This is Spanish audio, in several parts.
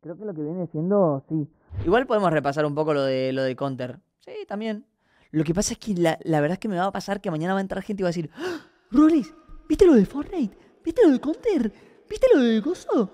Creo que lo que viene siendo, sí. Igual podemos repasar un poco lo de lo de counter. Sí, también. Lo que pasa es que la, verdad es que me va a pasar que mañana va a entrar gente y va a decir, ¡Ah! ¿Viste lo de Fortnite? ¿Viste lo de counter? ¿Viste lo de gozo?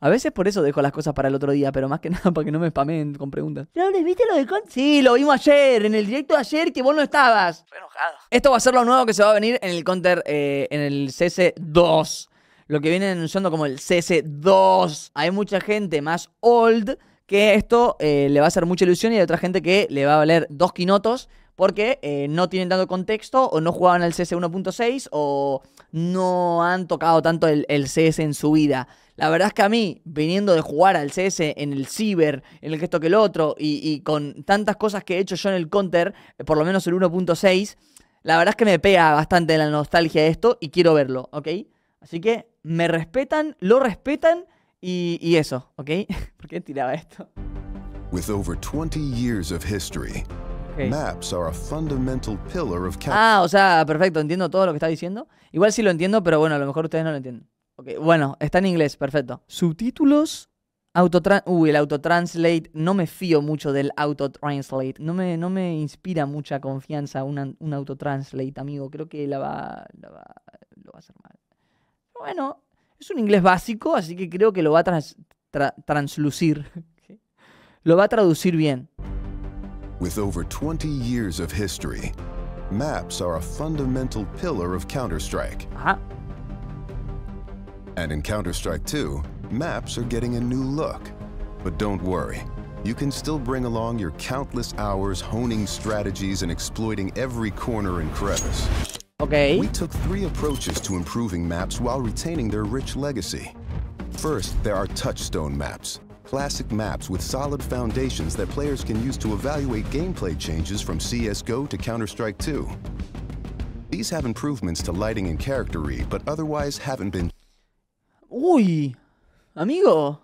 A veces por eso dejo las cosas para el otro día, pero más que nada para que no me espamen con preguntas. viste lo de Con? Sí, lo vimos ayer, en el directo de ayer que vos no estabas. enojado. Esto va a ser lo nuevo que se va a venir en el Counter, eh, en el CS2 lo que vienen anunciando como el CS2. Hay mucha gente más old que esto eh, le va a hacer mucha ilusión y hay otra gente que le va a valer dos quinotos porque eh, no tienen tanto contexto o no jugaban al CS 1.6 o no han tocado tanto el, CS en su vida. La verdad es que a mí, viniendo de jugar al CS en el Ciber, en el que esto que el otro, y, y con tantas cosas que he hecho yo en el Counter, eh, por lo menos el 1.6, la verdad es que me pega bastante la nostalgia de esto y quiero verlo, ¿ok? Así que me respetan, lo respetan y, eso, ¿ok? ¿Por qué tiraba esto? maps are a fundamental pillar of Ah, o sea, perfecto, entiendo todo lo que está diciendo. Igual sí lo entiendo, pero bueno, a lo mejor ustedes no lo entienden. bueno, está en inglés, perfecto. Subtítulos Uy, el autotranslate, no me fío mucho del autotranslate. No me, no me inspira mucha confianza un auto autotranslate, amigo. Creo que la va, la lo va a hacer mal. Bueno, es un inglés básico, así que creo que lo va a trans tra translucir. lo va a traducir bien. With over 20 years of history, maps are a fundamental pillar of Counter-Strike. Ajá. And in Counter-Strike 2, maps are getting a new look. But don't worry, you can still bring along your countless hours honing strategies and exploiting every corner and crevice. Okay. We took three approaches to improving maps while retaining their rich legacy. First, there are touchstone maps, classic maps with solid foundations that players can use to evaluate gameplay changes from CSGO to Counter-Strike 2. These have improvements to lighting and character read, but otherwise haven't been... Uy, amigo.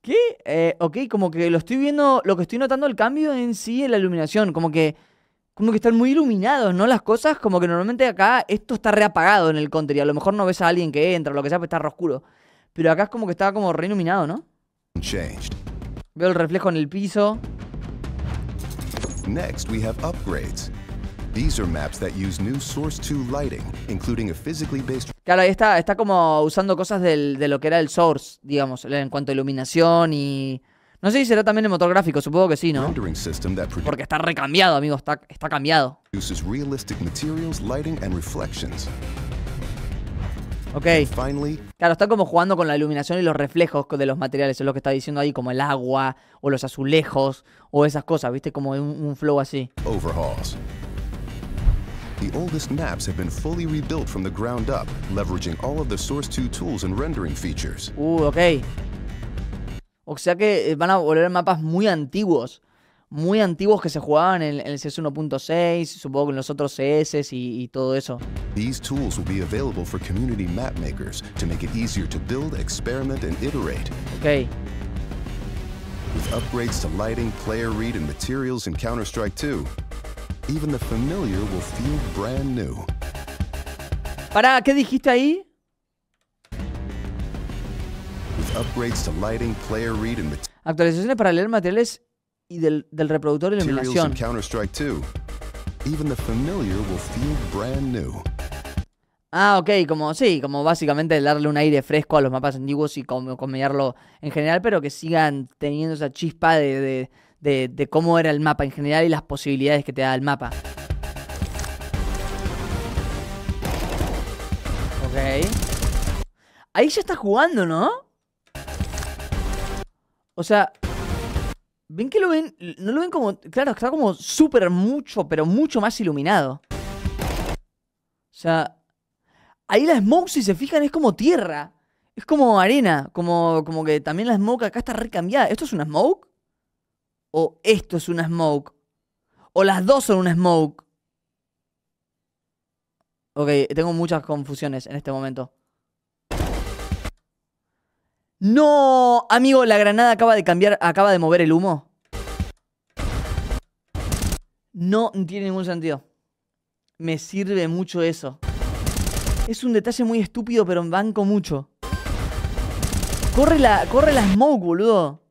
¿Qué? Eh, ok, como que lo estoy viendo, lo que estoy notando el cambio en sí en la iluminación, como que... como que están muy iluminados, ¿no? Las cosas, como que normalmente acá esto está reapagado en el counter y a lo mejor no ves a alguien que entra o lo que sea, pues está re oscuro. Pero acá es como que está como re iluminado, ¿no? Veo el reflejo en el piso. Claro, ahí está, está como usando cosas de lo que era el Source, digamos, en cuanto a iluminación y no sé si será también el motor gráfico, supongo que sí, ¿no? Porque está recambiado, amigos. está, cambiado. Ok. Claro, está como jugando con la iluminación y los reflejos de los materiales, es lo que está diciendo ahí, como el agua, o los azulejos, o esas cosas, ¿viste? Como un, flow así. Uh, ok. O sea que eh, van a volver mapas muy antiguos. Muy antiguos que se jugaban en, el CS 1.6, supongo que en los otros CS y, y todo eso. These tools will be available for community map makers to make it easier to build, experiment and iterate. Okay. With upgrades to lighting, player read and materials in Counter-Strike 2, even the familiar will feel brand new. ¿Para ¿qué dijiste ahí? Actualizaciones para leer materiales y del, del reproductor de iluminación. Ah, ok, como sí, como básicamente darle un aire fresco a los mapas antiguos y como combinarlo en general, pero que sigan teniendo esa chispa de, de, cómo era el mapa en general y las posibilidades que te da el mapa. Ok. Ahí ya está jugando, ¿no? O sea, ven que lo ven, no lo ven como, claro, está como súper mucho, pero mucho más iluminado. O sea, ahí la smoke, si se fijan, es como tierra. Es como arena, como, como que también la smoke acá está recambiada. ¿Esto es una smoke? ¿O esto es una smoke? ¿O las dos son una smoke? Ok, tengo muchas confusiones en este momento. No, amigo, la granada acaba de cambiar, acaba de mover el humo. No tiene ningún sentido. Me sirve mucho eso. Es un detalle muy estúpido, pero en banco mucho. Corre la, corre la smoke, boludo.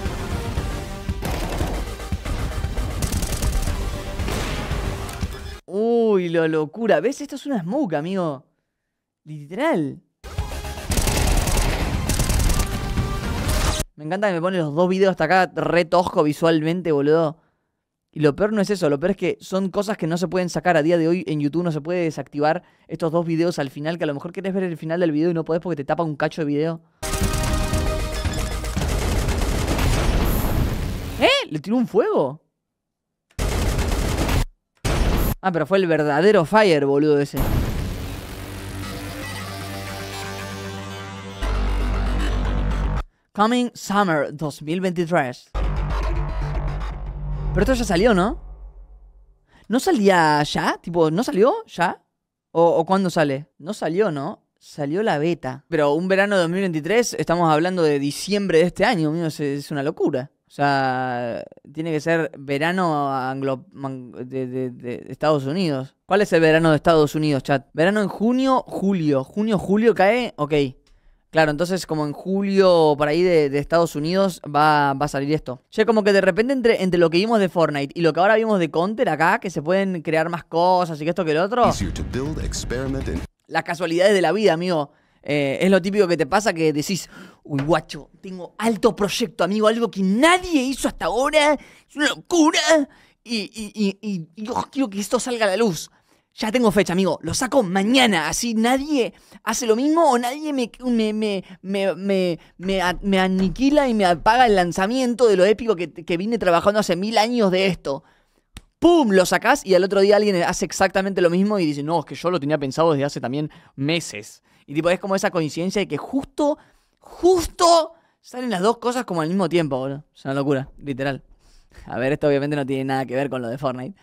Uy, la locura. ¿Ves? Esto es una smoke, amigo. Literal. Me encanta que me pone los dos videos hasta acá re visualmente, boludo. Y lo peor no es eso, lo peor es que son cosas que no se pueden sacar a día de hoy en YouTube, no se puede desactivar estos dos videos al final, que a lo mejor querés ver el final del video y no podés porque te tapa un cacho de video. ¿Eh? ¿Le tiró un fuego? Ah, pero fue el verdadero fire, boludo, ese. Coming Summer 2023. Pero esto ya salió, ¿no? ¿No salía ya? Tipo, ¿no salió ya? ¿O, cuándo sale? No salió, ¿no? Salió la beta. Pero un verano de 2023, estamos hablando de diciembre de este año, mío, es, una locura. O sea, tiene que ser verano de, de, Estados Unidos. ¿Cuál es el verano de Estados Unidos, chat? Verano en junio, julio. Junio, julio cae, ok. Claro, entonces como en julio por ahí de, Estados Unidos va, va, a salir esto. Ya como que de repente entre, entre lo que vimos de Fortnite y lo que ahora vimos de Counter acá, que se pueden crear más cosas y que esto que el otro. Las casualidades de la vida, amigo. Eh, es lo típico que te pasa que decís, uy, guacho, tengo alto proyecto, amigo, algo que nadie hizo hasta ahora, es una locura, y, y, y, y yo quiero que esto salga a la luz. Ya tengo fecha, amigo. Lo saco mañana. Así nadie hace lo mismo o nadie me, me, me, aniquila y me apaga el lanzamiento de lo épico que, que, vine trabajando hace mil años de esto. ¡Pum! Lo sacas y al otro día alguien hace exactamente lo mismo y dice, no, es que yo lo tenía pensado desde hace también meses. Y tipo, es como esa coincidencia de que justo, justo salen las dos cosas como al mismo tiempo, boludo. Es una locura, literal. A ver, esto obviamente no tiene nada que ver con lo de Fortnite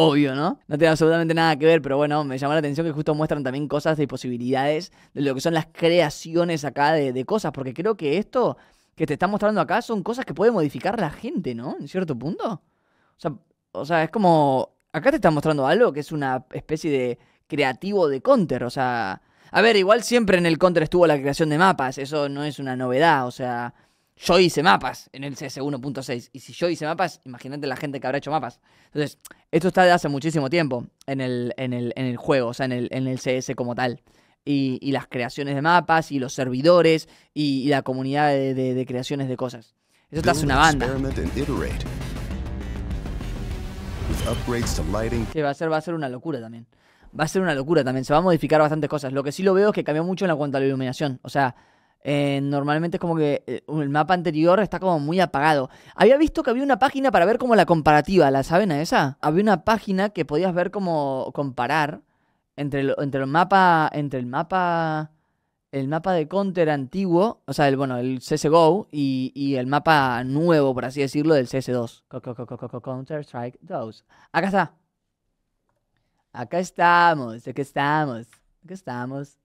obvio, ¿no? No tiene absolutamente nada que ver, pero bueno, me llama la atención que justo muestran también cosas de posibilidades de lo que son las creaciones acá de, de cosas, porque creo que esto que te está mostrando acá son cosas que puede modificar la gente, ¿no? En cierto punto. O sea, o sea es como... Acá te está mostrando algo que es una especie de creativo de counter, o sea... A ver, igual siempre en el counter estuvo la creación de mapas, eso no es una novedad, o sea yo hice mapas en el CS 1.6. Y si yo hice mapas, imagínate la gente que habrá hecho mapas. Entonces, esto está de hace muchísimo tiempo en el, en el, en el juego, o sea, en el, en el CS como tal. Y, y, las creaciones de mapas, y los servidores, y, la comunidad de, de, creaciones de cosas. Eso te hace una banda. Que va a ser, va a ser una locura también. Va a ser una locura también. Se va a modificar bastantes cosas. Lo que sí lo veo es que cambió mucho en la cuenta a la iluminación. O sea, eh, normalmente es como que eh, el mapa anterior está como muy apagado. Había visto que había una página para ver como la comparativa, ¿la saben a esa? Había una página que podías ver como comparar entre el, entre mapa, entre el mapa, el mapa de Counter antiguo, o sea, el, bueno, el CSGO y, y el mapa nuevo, por así decirlo, del CS2. Counter Strike 2. Acá está. Acá estamos, acá estamos, acá estamos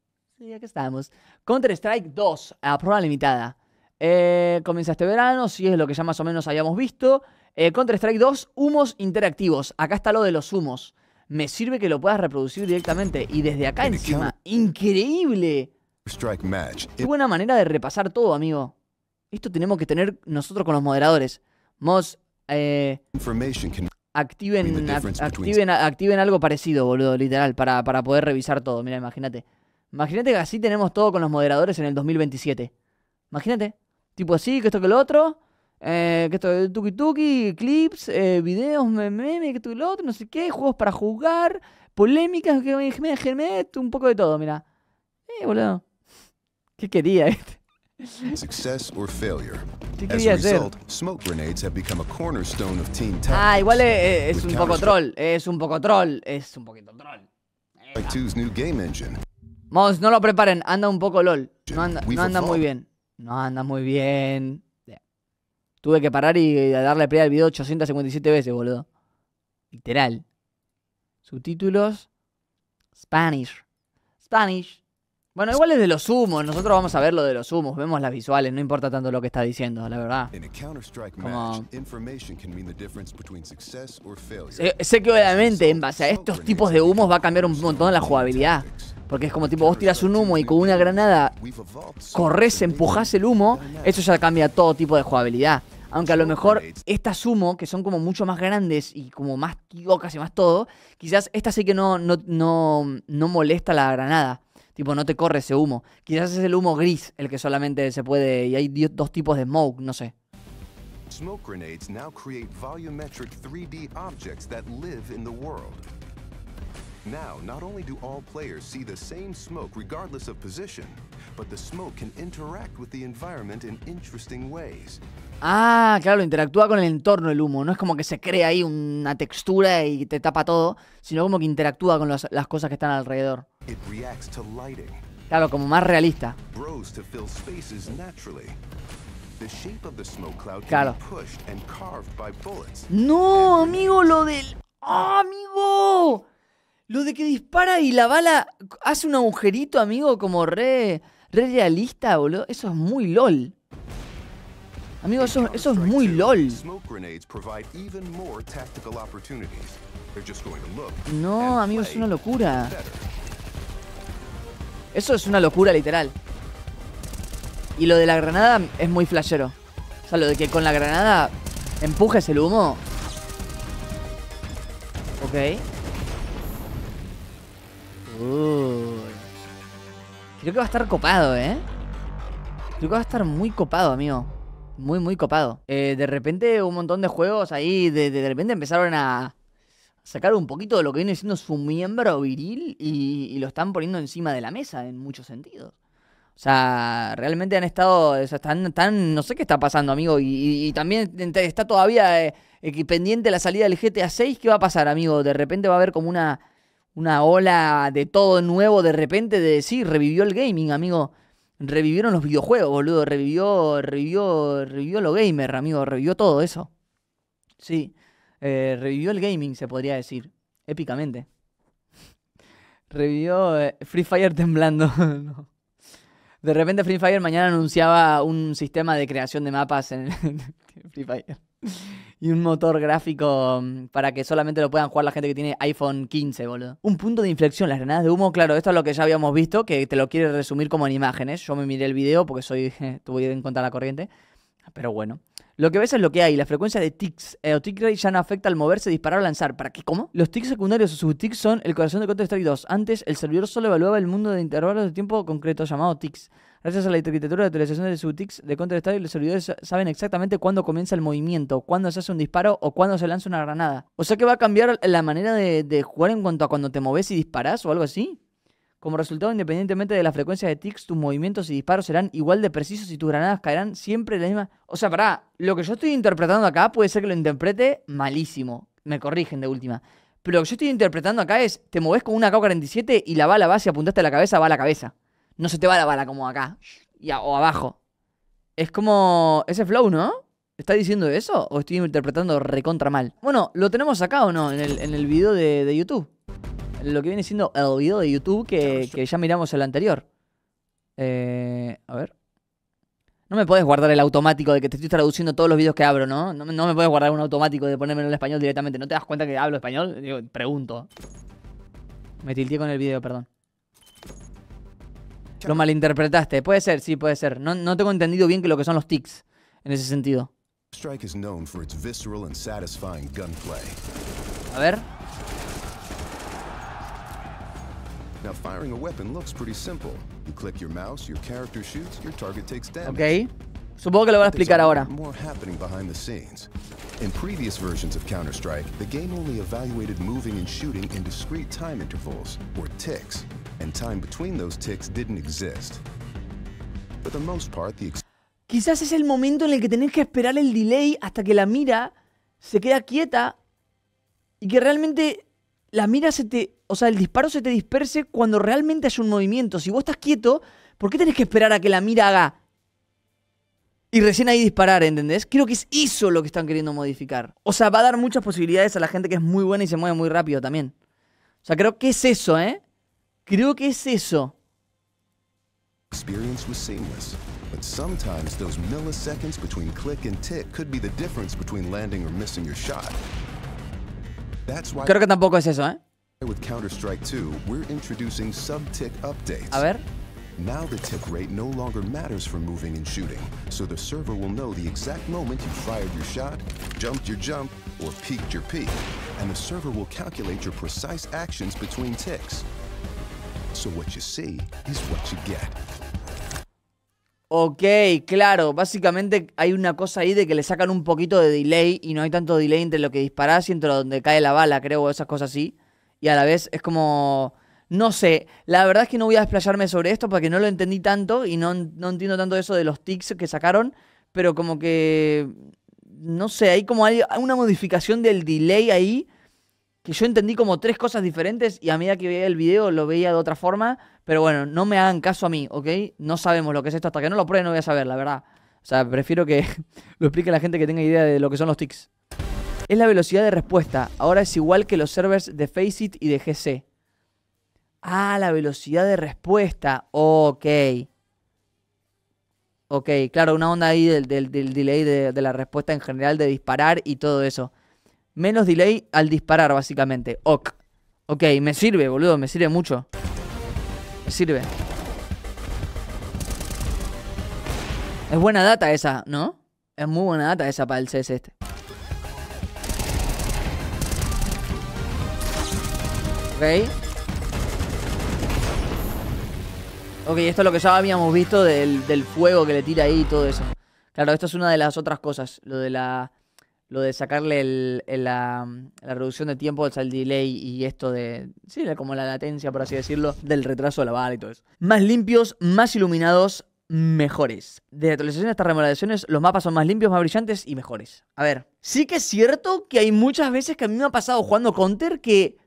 ya que estamos. Counter-Strike 2, a prueba limitada. Eh, comienza este verano, si es lo que ya más o menos habíamos visto. Eh, Counter-Strike 2, humos interactivos. Acá está lo de los humos. Me sirve que lo puedas reproducir directamente. Y desde acá encima. ¡Increíble! Qué buena manera de repasar todo, amigo. Esto tenemos que tener nosotros con los moderadores. Eh, activen, activen, activen algo parecido, boludo, literal, para, para poder revisar todo. Mira, imagínate. Imagínate que así tenemos todo con los moderadores en el 2027. Imagínate. Tipo así, que esto que lo otro. Eh, que esto, tuki tuki, clips, eh, videos, memes, que esto que lo otro, no sé qué, juegos para jugar, polémicas, que me, dejé, un poco de todo, mira. Eh, boludo. ¿Qué quería este? Success or failure. As a result, smoke grenades have become a cornerstone of team Ah, igual es, un poco troll, es un poco troll, es un poquito troll no lo preparen, anda un poco LOL. No anda, muy bien. No anda muy bien. Tuve que parar y darle play al video 857 veces, boludo. Literal. Subtítulos. Spanish. Spanish. Bueno, igual es de los humos. Nosotros vamos a ver lo de los humos. Vemos las visuales. No importa tanto lo que está diciendo, la verdad. sé que obviamente en base a estos tipos de humos va a cambiar un montón la jugabilidad. Porque es como tipo, vos tiras un humo y con una granada corres, empujas el humo. Eso ya cambia todo tipo de jugabilidad. Aunque a lo mejor estas humo, que son como mucho más grandes y como más o y más todo, quizás esta sí que no, no, molesta la granada. Tipo, no te corre ese humo. Quizás es el humo gris el que solamente se puede. Y hay dos tipos de smoke, no sé. Smoke grenades 3D Now, not only do all players see the same smoke regardless of position, but the smoke can interact with the environment in interesting ways. Ah, claro, interactúa con el entorno el humo. No es como que se crea ahí una textura y te tapa todo, sino como que interactúa con las cosas que están alrededor. It reacts to lighting. Claro, como más realista. to fill spaces naturally. The shape of the smoke cloud claro. can be pushed and carved by bullets. No, amigo, lo del. ¡Oh, amigo! Lo de que dispara y la bala hace un agujerito, amigo, como re, realista, boludo. Eso es muy LOL. Amigo, eso, es muy LOL. No, amigo, es una locura. Eso es una locura, literal. Y lo de la granada es muy flashero. O sea, lo de que con la granada empujes el humo. Ok. Creo que va a estar copado, ¿eh? Creo que va a estar muy copado, amigo. Muy, muy copado. Eh, de repente un montón de juegos ahí, de, repente empezaron a sacar un poquito de lo que viene siendo su miembro viril y, lo están poniendo encima de la mesa en muchos sentidos. O sea, realmente han estado, están, no sé qué está pasando, amigo, y, también está todavía eh, eh, pendiente la salida del GTA 6, ¿qué va a pasar, amigo? De repente va a haber como una una ola de todo nuevo de repente de sí, revivió el gaming, amigo. Revivieron los videojuegos, boludo. Revivió, revivió, revivió lo gamer, amigo. Revivió todo eso. Sí. Eh, revivió el gaming, se podría decir. Épicamente. revivió eh, Free Fire temblando. De repente Free Fire mañana anunciaba un sistema de creación de mapas en, Free Fire y un motor gráfico mm, para que solamente lo puedan jugar la gente que tiene iPhone 15, boludo. Un punto de inflexión, las granadas de humo, claro, esto es lo que ya habíamos visto, que te lo quiere resumir como en imágenes. Yo me miré el video porque soy, tuve en contra la corriente, pero bueno. Lo que ves es lo que hay, la frecuencia de tics eh, o tick rate ya no afecta al moverse, disparar o lanzar. ¿Para qué? ¿Cómo? Los tics secundarios o tics son el corazón de Counter-Strike 2. Antes, el servidor solo evaluaba el mundo de intervalos de tiempo concreto llamado tics. Gracias a la arquitectura de utilización de subtics tics de strike los servidores saben exactamente cuándo comienza el movimiento, cuándo se hace un disparo o cuándo se lanza una granada. O sea que va a cambiar la manera de, jugar en cuanto a cuando te moves y disparas o algo así. Como resultado, independientemente de la frecuencia de tics, tus movimientos y disparos serán igual de precisos y tus granadas caerán siempre en la misma. O sea, pará, lo que yo estoy interpretando acá puede ser que lo interprete malísimo. Me corrigen de última. Pero lo que yo estoy interpretando acá es: te moves con una K-47 y la bala va, si apuntaste a la cabeza, va a la cabeza. No se te va la bala como acá y o abajo. Es como ese flow, ¿no? ¿Está diciendo eso o estoy interpretando recontra mal? Bueno, ¿lo tenemos acá o no en el, video de, YouTube? Lo que viene siendo el video de YouTube que, ya miramos el anterior. Eh, a ver. No me puedes guardar el automático de que te estoy traduciendo todos los videos que abro, ¿no? ¿no? me puedes guardar un automático de ponerme en español directamente. ¿No te das cuenta que hablo español? pregunto. Me tilteé con el video, perdón. Chacán. Lo malinterpretaste. Puede ser, sí, puede ser. No, no tengo entendido bien que lo que son los tics en ese sentido. Strike is known for its visceral and satisfying gunplay. A ver. Now firing a weapon looks pretty simple. You click your mouse, your character shoots, your target takes damage. Ok. Supongo que lo voy a explicar ahora. More happening behind the scenes. In previous versions of Counter-Strike, the game only evaluated moving and shooting in discrete time intervals, or ticks, Quizás es el momento en el que tenés que esperar el delay hasta que la mira se queda quieta y que realmente la mira se te, o sea, el disparo se te disperse cuando realmente hay un movimiento. Si vos estás quieto, ¿por qué tenés que esperar a que la mira haga y recién ahí disparar, ¿entendés? Creo que es eso lo que están queriendo modificar. O sea, va a dar muchas posibilidades a la gente que es muy buena y se mueve muy rápido también. O sea, creo que es eso, ¿eh? Creo que es eso. Experience was seamless, but sometimes those milliseconds between click and tick could be the difference between landing or missing your shot. That's why Creo que tampoco es eso, ¿eh? With Counter-Strike 2, we're introducing sub-tick updates. A ver. Now the tick rate no longer matters for moving and shooting, so the server will know the exact moment you fired your shot, jumped your jump, or peaked your peak, and the server will calculate your precise actions between ticks. So Ok, claro, básicamente hay una cosa ahí de que le sacan un poquito de delay y no hay tanto delay entre lo que disparás y entre donde cae la bala, creo, o esas cosas así. Y a la vez es como... No sé, la verdad es que no voy a desplayarme sobre esto porque no lo entendí tanto y no, entiendo tanto eso de los tics que sacaron, pero como que... No sé, hay como hay una modificación del delay ahí que yo entendí como tres cosas diferentes y a medida que veía el video lo veía de otra forma. Pero bueno, no me hagan caso a mí, ¿ok? No sabemos lo que es esto. Hasta que no lo prueben no voy a saber, la verdad. O sea, prefiero que lo explique la gente que tenga idea de lo que son los tics. Es la velocidad de respuesta. Ahora es igual que los servers de Faceit y de GC. Ah, la velocidad de respuesta. Ok. Ok, claro, una onda ahí del, delay de la respuesta en general, de disparar y todo eso. Menos delay al disparar, básicamente. Ok. Ok, me sirve, boludo, me sirve mucho. Me sirve. Es buena data esa, ¿no? Es muy buena data esa para el CS este. Ok. Ok, esto es lo que ya habíamos visto del, del fuego que le tira ahí y todo eso. Claro, esto es una de las otras cosas. Lo de la lo de sacarle la, reducción de tiempo, o el delay y esto de, sí, como la latencia, por así decirlo, del retraso de la bala y todo eso. Más limpios, más iluminados, mejores. Desde actualizaciones hasta remodelaciones, los mapas son más limpios, más brillantes y mejores. A ver, sí que es cierto que hay muchas veces que a mí me ha pasado jugando Counter que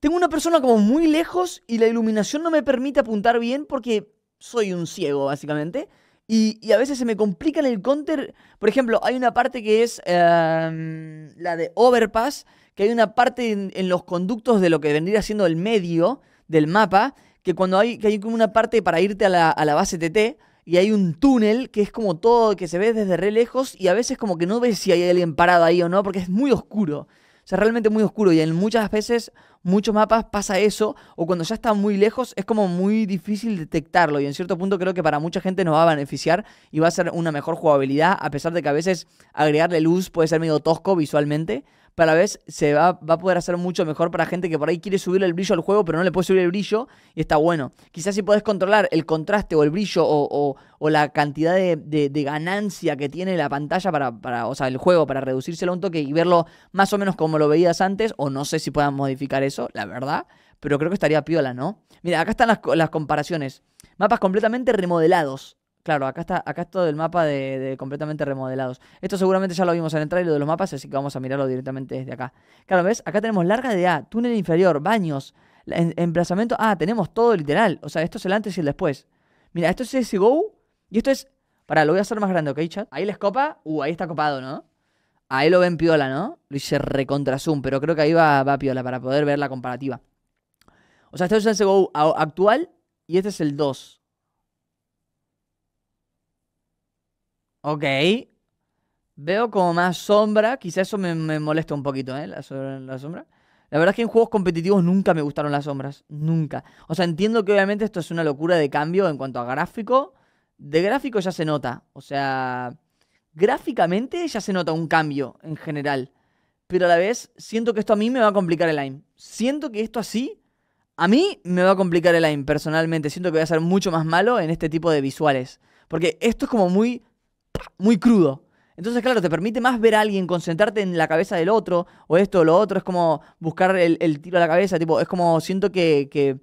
tengo una persona como muy lejos y la iluminación no me permite apuntar bien porque soy un ciego, básicamente. Y, a veces se me complica en el counter. Por ejemplo, hay una parte que es em, la de Overpass, que hay una parte en, los conductos de lo que vendría siendo el medio del mapa, que cuando hay, que hay como una parte para irte a la, a la base TT, y hay un túnel que es como todo, que se ve desde re lejos, y a veces como que no ves si hay alguien parado ahí o no, porque es muy oscuro sea, realmente muy oscuro y en muchas veces, muchos mapas pasa eso o cuando ya está muy lejos es como muy difícil detectarlo y en cierto punto creo que para mucha gente nos va a beneficiar y va a ser una mejor jugabilidad a pesar de que a veces agregarle luz puede ser medio tosco visualmente. Para la vez se va, va a poder hacer mucho mejor para gente que por ahí quiere subirle el brillo al juego, pero no le puede subir el brillo y está bueno. Quizás si puedes controlar el contraste o el brillo o, la cantidad de, de, ganancia que tiene la pantalla para, para, o sea, el juego para reducírselo un toque y verlo más o menos como lo veías antes, o no sé si puedan modificar eso, la verdad, pero creo que estaría piola, ¿no? Mira, acá están las, las comparaciones. Mapas completamente remodelados. Claro, acá está, acá todo el mapa de, completamente remodelados. Esto seguramente ya lo vimos en el trailer de los mapas, así que vamos a mirarlo directamente desde acá. Claro, ¿ves? Acá tenemos larga de A, túnel inferior, baños, emplazamiento. Ah, tenemos todo literal. O sea, esto es el antes y el después. Mira, esto es CSGO y esto es. para lo voy a hacer más grande, ¿ok, chat? Ahí les copa. Uh, ahí está copado, ¿no? Ahí lo ven piola, ¿no? Lo hice recontra zoom, pero creo que ahí va, piola para poder ver la comparativa. O sea, esto es el actual y este es el 2. Ok. Veo como más sombra. Quizás eso me, molesta un poquito, ¿eh? La, la, sombra. La verdad es que en juegos competitivos nunca me gustaron las sombras. Nunca. O sea, entiendo que obviamente esto es una locura de cambio en cuanto a gráfico. De gráfico ya se nota. O sea, gráficamente ya se nota un cambio en general. Pero a la vez siento que esto a mí me va a complicar el aim. Siento que esto así a mí me va a complicar el aim personalmente. Siento que voy a ser mucho más malo en este tipo de visuales. Porque esto es como muy muy crudo. Entonces, claro, te permite más ver a alguien, concentrarte en la cabeza del otro, o esto o lo otro, es como buscar el, tiro a la cabeza, tipo, es como siento que, que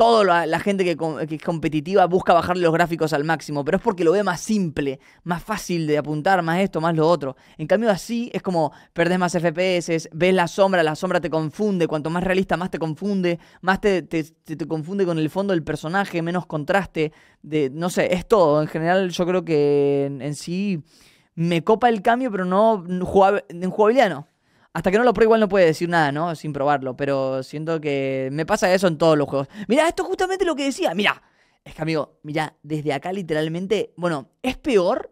todo la, gente que, es competitiva busca bajarle los gráficos al máximo, pero es porque lo ve más simple, más fácil de apuntar, más esto, más lo otro. En cambio, así es como perdés más FPS, ves la sombra, la sombra te confunde, cuanto más realista, más te confunde, más te, confunde con el fondo del personaje, menos contraste, de, no sé, es todo. En general, yo creo que en, sí me copa el cambio, pero no en jugabilidad no. Hasta que no lo pruebe igual no puede decir nada, ¿no? Sin probarlo, pero siento que me pasa eso en todos los juegos. Mira, esto es justamente lo que decía. Mira, es que amigo, mira desde acá literalmente, bueno, es peor.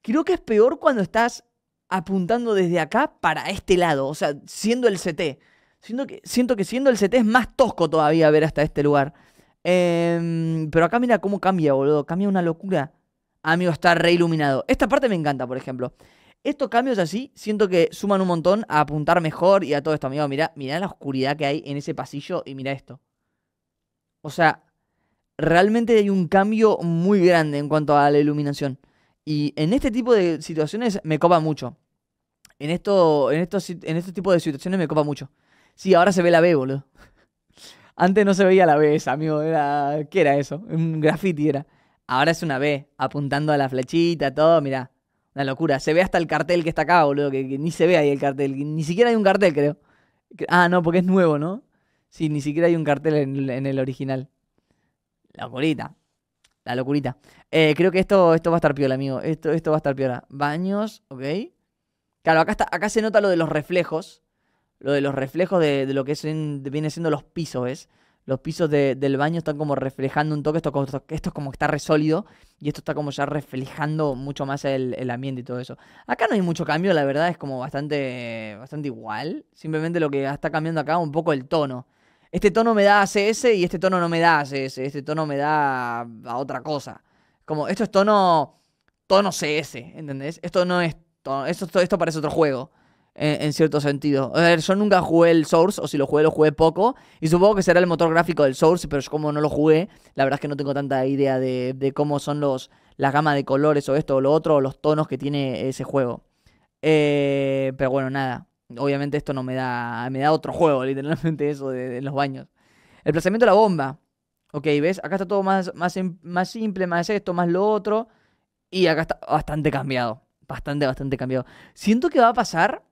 Creo que es peor cuando estás apuntando desde acá para este lado, o sea, siendo el CT. Siento que, siento que siendo el CT es más tosco todavía ver hasta este lugar. Em, pero acá mira cómo cambia, boludo. Cambia una locura. Amigo, está re iluminado. Esta parte me encanta, por ejemplo. Estos cambios así siento que suman un montón a apuntar mejor y a todo esto, amigo. Mirá, mira la oscuridad que hay en ese pasillo y mira esto. O sea, realmente hay un cambio muy grande en cuanto a la iluminación. Y en este tipo de situaciones me copa mucho. En, esto, en, estos, en este tipo de situaciones me copa mucho. Sí, ahora se ve la B, boludo. Antes no se veía la B esa, amigo. Era, ¿Qué era eso? Un graffiti era. Ahora es una B, apuntando a la flechita, todo, Mira. La locura. Se ve hasta el cartel que está acá, boludo. Que, que ni se ve ahí el cartel. Ni siquiera hay un cartel, creo. Ah, no, porque es nuevo, ¿no? Sí, ni siquiera hay un cartel en, el original. la Locurita. La locurita. Eh, creo que esto, esto va a estar piola, amigo. Esto, esto va a estar piola. Baños, ok. Claro, acá, acá se nota lo de los reflejos. Lo de los reflejos de, lo que vienen viene siendo los pisos, ¿ves? los pisos del baño están como reflejando un toque, esto, esto como que está re y esto está como ya reflejando mucho más el, ambiente y todo eso. Acá no hay mucho cambio, la verdad es como bastante, bastante igual, simplemente lo que está cambiando acá es un poco el tono. Este tono me da CS y este tono no me da CS, este tono me da a otra cosa. Como esto es tono, tono CS, ¿entendés? Esto no es, tono, esto, esto parece otro juego en, cierto sentido. A ver, yo nunca jugué el Source, o si lo jugué, lo jugué poco. Y supongo que será el motor gráfico del Source, pero yo como no lo jugué, la verdad es que no tengo tanta idea de, cómo son los, la gama de colores o esto o lo otro, o los tonos que tiene ese juego. Eh, pero bueno, nada. Obviamente esto no me da. Me da otro juego, literalmente, eso de, los baños. El plazamiento de la bomba. Ok, ¿ves? Acá está todo más, más, más simple, más esto, más lo otro. Y acá está bastante cambiado. Bastante, bastante cambiado. Siento que va a pasar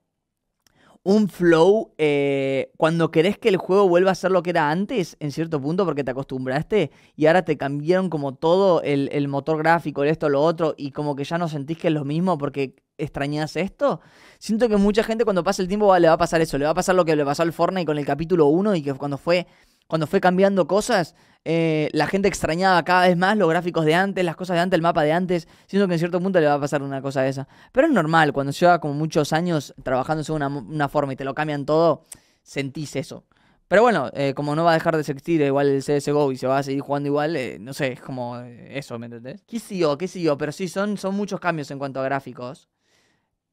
un flow eh, cuando querés que el juego vuelva a ser lo que era antes, en cierto punto, porque te acostumbraste y ahora te cambiaron como todo el, motor gráfico, el esto, lo otro, y como que ya no sentís que es lo mismo porque extrañas esto. Siento que mucha gente cuando pasa el tiempo le va a pasar eso, le va a pasar lo que le pasó al Fortnite con el capítulo 1 y que cuando fue cuando fue cambiando cosas, eh, la gente extrañaba cada vez más los gráficos de antes, las cosas de antes, el mapa de antes. Siento que en cierto punto le va a pasar una cosa de esa. Pero es normal, cuando lleva como muchos años trabajando en una, forma y te lo cambian todo, sentís eso. Pero bueno, eh, como no va a dejar de existir igual el CSGO y se va a seguir jugando igual, eh, no sé, es como eso, ¿me entendés? ¿Qué siguió? ¿Qué siguió? Pero sí, son, son muchos cambios en cuanto a gráficos.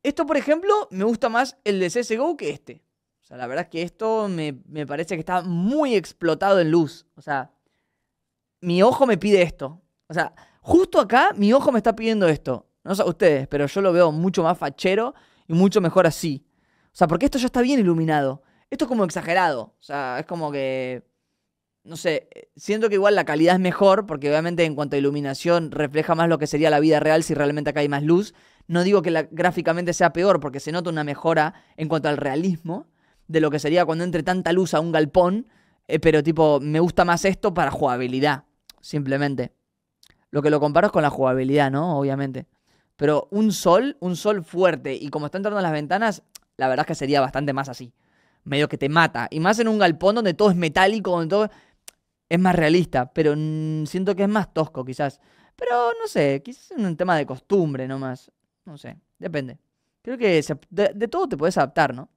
Esto, por ejemplo, me gusta más el de CSGO que este la verdad es que esto me, me parece que está muy explotado en luz. O sea, mi ojo me pide esto. O sea, justo acá mi ojo me está pidiendo esto. No sé ustedes, pero yo lo veo mucho más fachero y mucho mejor así. O sea, porque esto ya está bien iluminado. Esto es como exagerado. O sea, es como que. No sé, siento que igual la calidad es mejor, porque obviamente en cuanto a iluminación refleja más lo que sería la vida real si realmente acá hay más luz. No digo que gráficamente sea peor, porque se nota una mejora en cuanto al realismo de lo que sería cuando entre tanta luz a un galpón, eh, pero tipo, me gusta más esto para jugabilidad, simplemente. Lo que lo comparo es con la jugabilidad, ¿no? Obviamente. Pero un sol, un sol fuerte, y como está entrando a las ventanas, la verdad es que sería bastante más así. Medio que te mata. Y más en un galpón donde todo es metálico, donde todo es más realista, pero siento que es más tosco quizás. Pero no sé, quizás es un tema de costumbre nomás. No sé, depende. Creo que de todo te puedes adaptar, ¿no?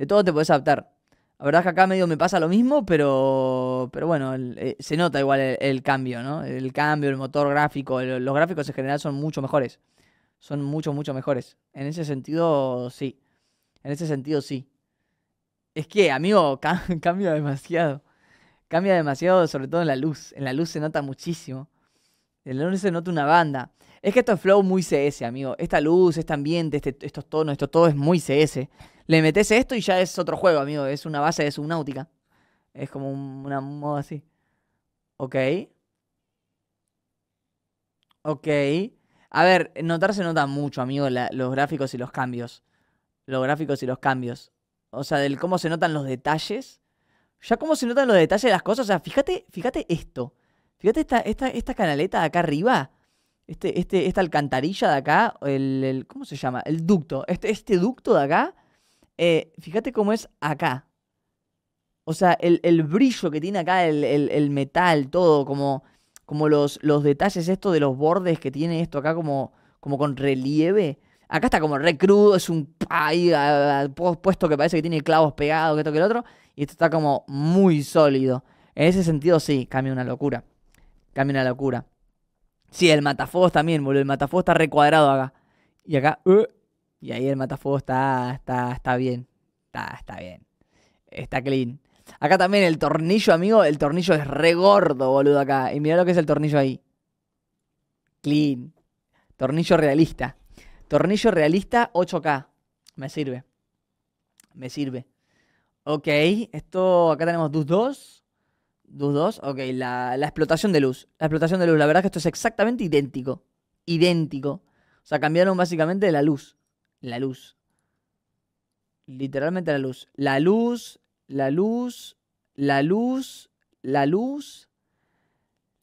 de todo te podés adaptar. La verdad es que acá medio me pasa lo mismo, pero, pero bueno, eh, se nota igual el, cambio, ¿no? El cambio, el motor gráfico, los gráficos en general son mucho mejores. Son mucho, mucho mejores. En ese sentido, sí. En ese sentido, sí. Es que, amigo, cambia demasiado. Cambia demasiado, sobre todo en la luz. En la luz se nota muchísimo. En la luz se nota una banda. Es que esto es flow muy CS, amigo. Esta luz, este ambiente, este, estos tonos, esto todo es muy CS. Le metes esto y ya es otro juego, amigo. Es una base de subnáutica. Es como una moda así. Ok. Ok. A ver, notar se nota mucho, amigo, los gráficos y los cambios. Los gráficos y los cambios. O sea, del cómo se notan los detalles. Ya cómo se notan los detalles de las cosas. O sea, fíjate, fíjate esto. Fíjate esta, esta, esta canaleta de acá arriba. Este, este, esta alcantarilla de acá. el, ¿Cómo se llama? El ducto. Este, este ducto de acá eh, fíjate cómo es acá. O sea, el, brillo que tiene acá el, metal, todo, como, como los, los detalles esto de los bordes que tiene esto acá como, como con relieve. Acá está como re crudo, es un ahí, puesto que parece que tiene clavos pegados, que que el otro. Y esto está como muy sólido. En ese sentido, sí, cambia una locura. Cambia una locura. Sí, el matafuegos también, boludo. El matafós está recuadrado acá. Y acá, uh, y ahí el matafuego está, está, está bien. Está, está bien. Está clean. Acá también el tornillo, amigo. El tornillo es re gordo, boludo, acá. Y mira lo que es el tornillo ahí. Clean. Tornillo realista. Tornillo realista 8K. Me sirve. Me sirve. Ok, esto acá tenemos DUS 2. DUS 2, ok, la, la, explotación de luz. La explotación de luz, la verdad es que esto es exactamente idéntico. Idéntico. O sea, cambiaron básicamente la luz la luz. Literalmente la luz. La luz, la luz, la luz, la luz,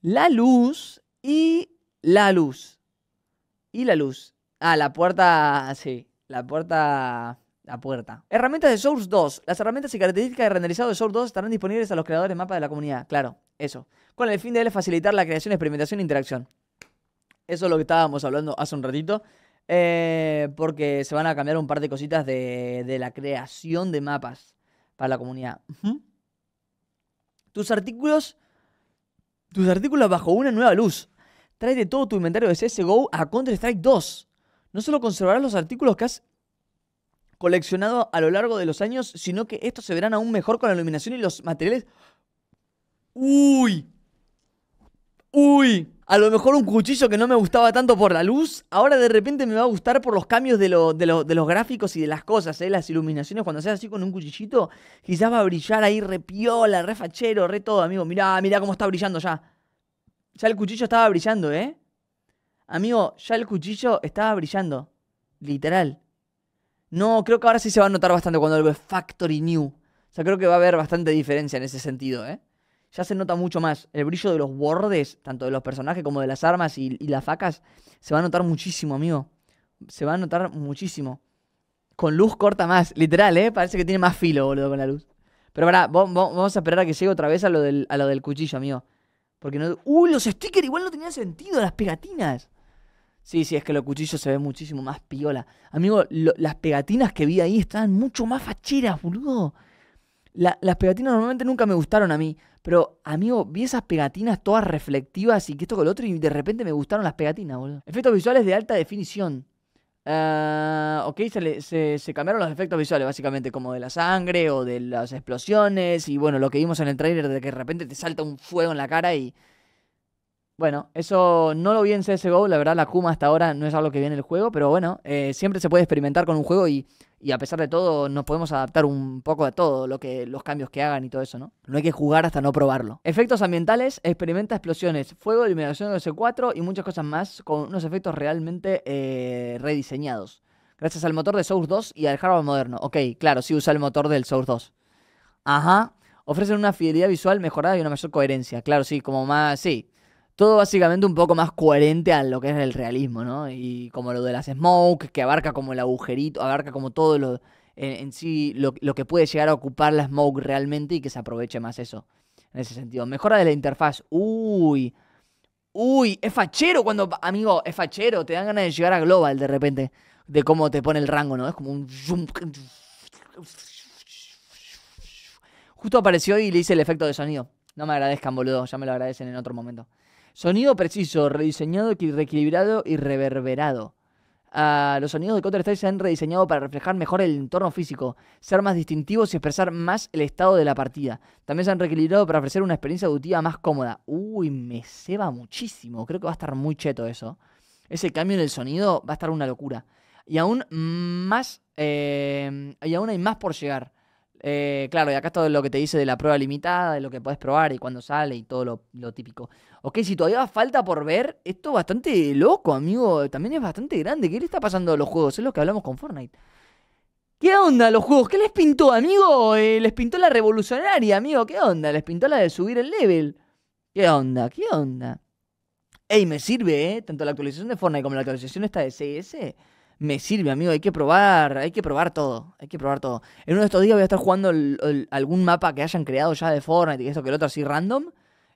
la luz y la luz. Y la luz. Ah, la puerta, sí, la puerta la puerta. Herramientas de Source 2. Las herramientas y características de renderizado de Source 2 estarán disponibles a los creadores de mapa de la comunidad. Claro, eso. Con el fin de facilitar la creación, experimentación e interacción. Eso es lo que estábamos hablando hace un ratito. Eh, porque se van a cambiar un par de cositas de, la creación de mapas para la comunidad. Tus artículos. Tus artículos bajo una nueva luz. Trae de todo tu inventario de CSGO a Counter-Strike 2. No solo conservarás los artículos que has coleccionado a lo largo de los años, sino que estos se verán aún mejor con la iluminación y los materiales. ¡Uy! Uy, a lo mejor un cuchillo que no me gustaba tanto por la luz, ahora de repente me va a gustar por los cambios de, los gráficos y de las cosas, ¿eh? las iluminaciones. Cuando seas así con un cuchillito, quizás va a brillar ahí re piola, re fachero, re todo, amigo. Mirá, mirá cómo está brillando ya. Ya el cuchillo estaba brillando, ¿eh? Amigo, ya el cuchillo estaba brillando. Literal. No, creo que ahora sí se va a notar bastante cuando algo ve Factory New. O sea, creo que va a haber bastante diferencia en ese sentido, ¿eh? ya se nota mucho más. El brillo de los bordes, tanto de los personajes como de las armas y, las facas, se va a notar muchísimo, amigo. Se va a notar muchísimo. Con luz corta más, literal, ¿eh? Parece que tiene más filo, boludo, con la luz. Pero pará, vamos a esperar a que llegue otra vez a lo del, cuchillo, amigo. Porque no. ¡Uy! Los stickers igual no tenían sentido, las pegatinas. Sí, sí, es que los cuchillos se ven muchísimo más piola. Amigo, las pegatinas que vi ahí estaban mucho más facheras, boludo. las pegatinas normalmente nunca me gustaron a mí. Pero, amigo, vi esas pegatinas todas reflectivas y que esto con lo otro, y de repente me gustaron las pegatinas, boludo. Efectos visuales de alta definición. Ah, ok, se, se, cambiaron los efectos visuales, básicamente, como de la sangre o de las explosiones. Y bueno, lo que vimos en el trailer de que de repente te salta un fuego en la cara y. Bueno, eso no lo vi en CSGO, la verdad la Kuma hasta ahora no es algo que viene en el juego, pero bueno, eh, siempre se puede experimentar con un juego y y a pesar de todo nos podemos adaptar un poco a todo, lo que, los cambios que hagan y todo eso, ¿no? No hay que jugar hasta no probarlo. Efectos ambientales, experimenta explosiones, fuego, iluminación de C4 y muchas cosas más con unos efectos realmente eh, rediseñados. Gracias al motor de Source 2 y al hardware moderno. Ok, claro, sí usa el motor del Source 2. Ajá. Ofrecen una fidelidad visual mejorada y una mayor coherencia. Claro, sí, como más. Sí todo básicamente un poco más coherente a lo que es el realismo, ¿no? Y como lo de las smoke, que abarca como el agujerito, abarca como todo lo en, sí, lo, lo, que puede llegar a ocupar la smoke realmente y que se aproveche más eso. En ese sentido. Mejora de la interfaz. Uy. Uy, es fachero cuando, amigo, es fachero. Te dan ganas de llegar a global de repente. De cómo te pone el rango, ¿no? Es como un... Justo apareció y le hice el efecto de sonido. No me agradezcan, boludo. Ya me lo agradecen en otro momento. Sonido preciso, rediseñado, reequilibrado y reverberado. Ah, los sonidos de Counter-Strike se han rediseñado para reflejar mejor el entorno físico, ser más distintivos y expresar más el estado de la partida. También se han reequilibrado para ofrecer una experiencia auditiva más cómoda. Uy, me ceba muchísimo. Creo que va a estar muy cheto eso. Ese cambio en el sonido va a estar una locura. Y aún más. Eh, y aún hay más por llegar. Eh, claro, y acá todo lo que te dice de la prueba limitada, de lo que podés probar y cuando sale y todo lo, típico. Ok, si todavía falta por ver, esto bastante loco, amigo. También es bastante grande. ¿Qué le está pasando a los juegos? Es lo que hablamos con Fortnite. ¿Qué onda los juegos? ¿Qué les pintó, amigo? Eh, les pintó la revolucionaria, amigo. ¿Qué onda? Les pintó la de subir el level. ¿Qué onda? ¿Qué onda? Ey, me sirve, ¿eh? Tanto la actualización de Fortnite como la actualización esta de CS me sirve, amigo. Hay que probar, hay que probar todo. Hay que probar todo. En uno de estos días voy a estar jugando algún mapa que hayan creado ya de Fortnite y esto que el otro así random.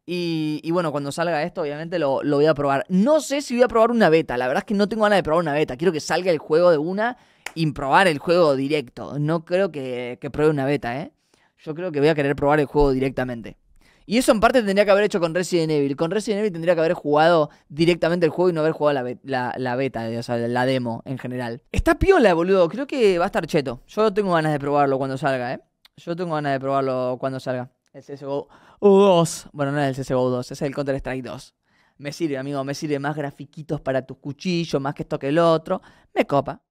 Y, bueno, cuando salga esto, obviamente lo, voy a probar. No sé si voy a probar una beta. La verdad es que no tengo ganas de probar una beta. Quiero que salga el juego de una y probar el juego directo. No creo que, que pruebe una beta, ¿eh? Yo creo que voy a querer probar el juego directamente. Y eso en parte tendría que haber hecho con Resident Evil. Con Resident Evil tendría que haber jugado directamente el juego y no haber jugado la, beta, o sea, la demo en general. Está piola, boludo. Creo que va a estar cheto. Yo tengo ganas de probarlo cuando salga, ¿eh? Yo tengo ganas de probarlo cuando salga. El CSGO 2. Bueno, no es el CSGO 2, es el Counter-Strike 2. Me sirve, amigo, me sirve más grafiquitos para tus cuchillos, más que esto que el otro. Me copa.